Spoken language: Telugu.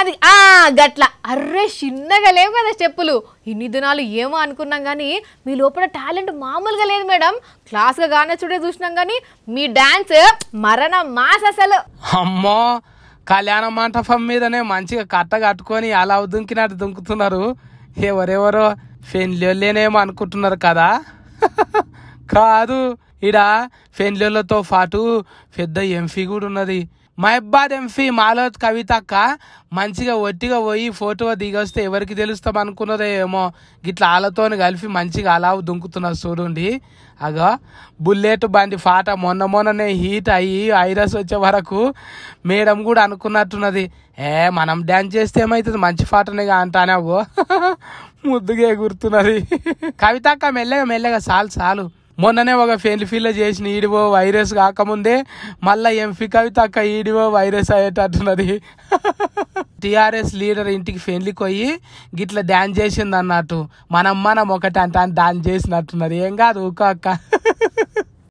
అది ఆ గట్ల అర్రే చిన్నగా లేవు కదా చెప్పులు ఇన్ని దినాలు ఏమో అనుకున్నాం కానీ మీ లోపల టాలెంట్ మామూలుగా లేదు మేడం క్లాస్గా చూడే చూసినాం కానీ మీ డాన్స్ మరణ మాస్ అసలు అమ్మో కళ్యాణ మంటపం మీదనే మంచిగా కట్ట కట్టుకొని అలా దుంకినట్టు దుంకుతున్నారు ఎవరెవరో పెళ్ళి లేనేమో అనుకుంటున్నారు కదా కాదు ఇడ ఫెన్లతో పాటు పెద్ద ఎంఫీ కూడా ఉన్నది మహబ్బాద్ ఎంఫీ మాలో కవితక్క మంచిగా ఒట్టిగా పోయి ఫోటో దిగొస్తే ఎవరికి తెలుస్తాం అనుకున్నదే ఏమో గిట్లా వాళ్ళతోని కలిపి మంచిగా అలా దుంకుతున్నారు చూడండి అగో బుల్లెట్ బండి పాట మొన్న మొన్ననే హీట్ అయ్యి ఐరస్ వచ్చే వరకు మేడం కూడా అనుకున్నట్టున్నది ఏ మనం డ్యాన్స్ చేస్తే ఏమవుతుంది మంచి పాటనే అంటానే ముద్దుగా కవిత కవితక్క మెల్లగా మెల్లగా చాలు చాలు మొన్ననే ఒక ఫెయిల్ ఫీల్ చేసిన ఈడివో వైరస్ కాకముందే మళ్ళీ ఎంపీ కవిత అక్క ఈడివో వైరస్ అయ్యేటట్టున్నది టీఆర్ఎస్ లీడర్ ఇంటికి ఫెయిన్లీకి పోయి గిట్లా డాన్స్ చేసింది అన్నట్టు మనం మనం ఒకటి అంటే డాన్స్ చేసినట్టున్నది ఏం కాదు ఊక అక్క